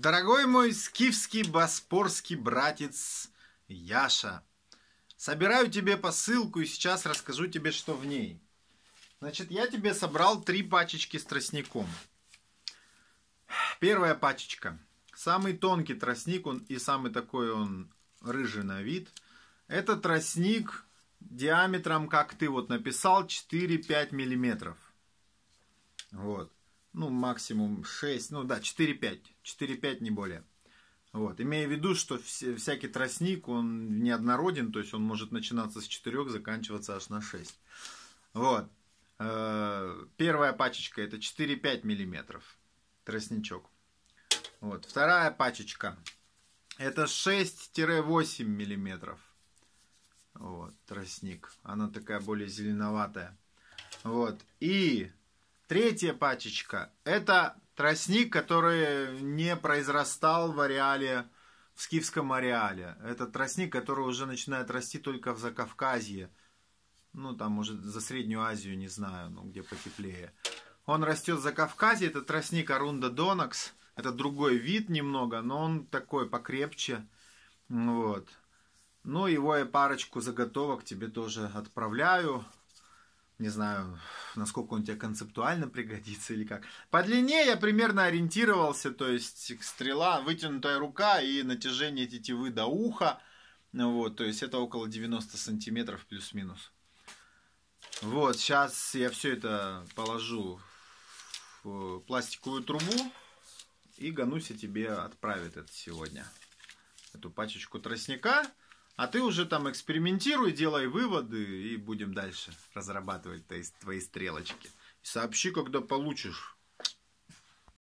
Дорогой мой скифский боспорский братец Яша, собираю тебе посылку и сейчас расскажу тебе, что в ней. Значит, я тебе собрал три пачечки с тростником. Первая пачечка. Самый тонкий тростник, он и самый такой он рыжий на вид. Это тростник диаметром, как ты вот написал, 4-5 миллиметров. Вот ну, максимум 6, ну да, 4-5, 4-5 не более. Вот. Имея в виду, что всякий тростник, он неоднороден, то есть он может начинаться с 4, заканчиваться аж на 6. Вот. Э, первая пачечка это 4-5 миллиметров тростничок. Вот. Вторая пачечка это 6-8 миллиметров. Вот, тростник. Она такая более зеленоватая. Вот. И Третья пачечка – это тростник, который не произрастал в ареале, в скифском ареале. Это тростник, который уже начинает расти только в Закавказье. Ну, там, может, за Среднюю Азию, не знаю, ну, где потеплее. Он растет в Закавказье, это тростник Арунда Донакс. Это другой вид немного, но он такой покрепче. Вот. Ну, его и парочку заготовок тебе тоже отправляю не знаю, насколько он тебе концептуально пригодится или как. По длине я примерно ориентировался, то есть стрела, вытянутая рука и натяжение тетивы до уха. Вот, то есть это около 90 сантиметров плюс-минус. Вот, сейчас я все это положу в пластиковую трубу и Гануся тебе отправит это сегодня. Эту пачечку тростника. А ты уже там экспериментируй, делай выводы и будем дальше разрабатывать твои стрелочки. сообщи, когда получишь.